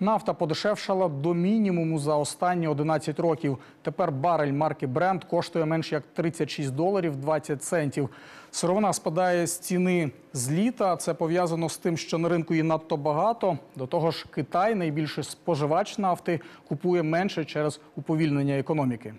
Нафта подешевшала до мінімуму за останні 11 років. Тепер барель марки Brent коштує менш як 36 доларів 20 центів. Сировина спадає з ціни з літа. Це пов'язано з тим, що на ринку її надто багато. До того ж, Китай найбільший споживач нафти купує менше через уповільнення економіки.